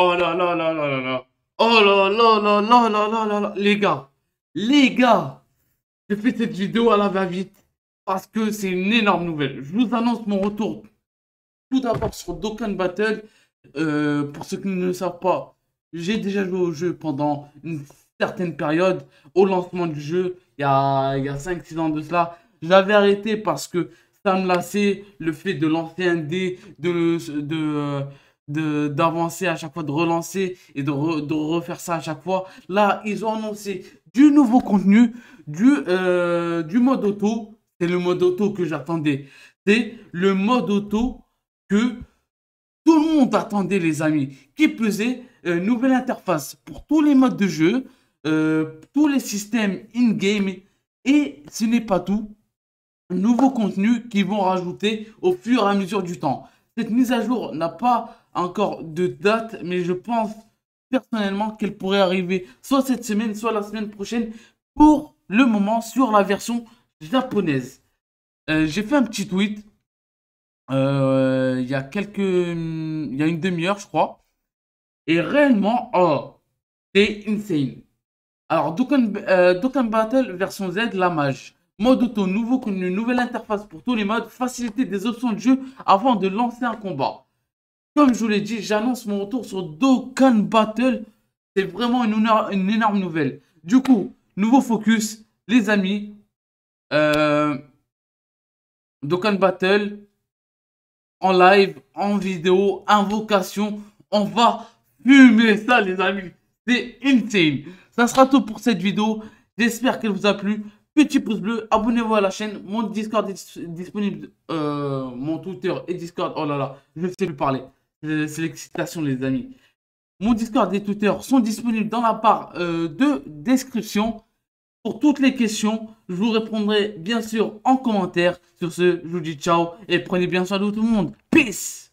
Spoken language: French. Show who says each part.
Speaker 1: Oh là là là là là là. Oh là là là là là là là là. Les gars. Les gars. J'ai fait cette vidéo à la va-vite. Parce que c'est une énorme nouvelle. Je vous annonce mon retour. Tout d'abord sur Dokkan Battle. pour ceux qui ne le savent pas, j'ai déjà joué au jeu pendant une certaine période. Au lancement du jeu, il y a, il y a 5-6 ans de cela. J'avais arrêté parce que ça me lassait. Le fait de lancer un dé, de... de d'avancer à chaque fois, de relancer et de, refaire ça à chaque fois. Là, ils ont annoncé du nouveau contenu, du, euh, du mode auto. C'est le mode auto que j'attendais. C'est le mode auto que tout le monde attendait, les amis. Qui pesait une euh, nouvelle interface pour tous les modes de jeu, euh, tous les systèmes in-game. Et ce n'est pas tout. Nouveau contenu qu'ils vont rajouter au fur et à mesure du temps. Cette mise à jour n'a pas encore de date, mais je pense personnellement qu'elle pourrait arriver soit cette semaine, soit la semaine prochaine, pour le moment sur la version japonaise. Euh, j'ai fait un petit tweet euh, il y a quelques. Il y a une demi-heure, je crois. Et réellement, oh, c'est insane. Alors, Dokkan, euh, Battle version Z, la mage. Mode auto nouveau, une nouvelle interface pour tous les modes, faciliter des options de jeu avant de lancer un combat. Comme je vous l'ai dit, j'annonce mon retour sur Dokkan Battle. C'est vraiment une, une, énorme nouvelle. Du coup, nouveau focus, les amis. Euh, Dokkan Battle en live, en vidéo, invocation. On va fumer ça, les amis. C'est insane. Ça sera tout pour cette vidéo. J'espère qu'elle vous a plu. Petit pouce bleu, abonnez-vous à la chaîne. Mon Discord est disponible. Euh, mon Twitter et Discord. Oh là là, je vais sais plus parler. C'est l'excitation, les amis. Mon Discord et Twitter sont disponibles dans la part euh, de description. Pour toutes les questions, je vous répondrai bien sûr en commentaire. Sur ce, je vous dis ciao et prenez bien soin de tout le monde. Peace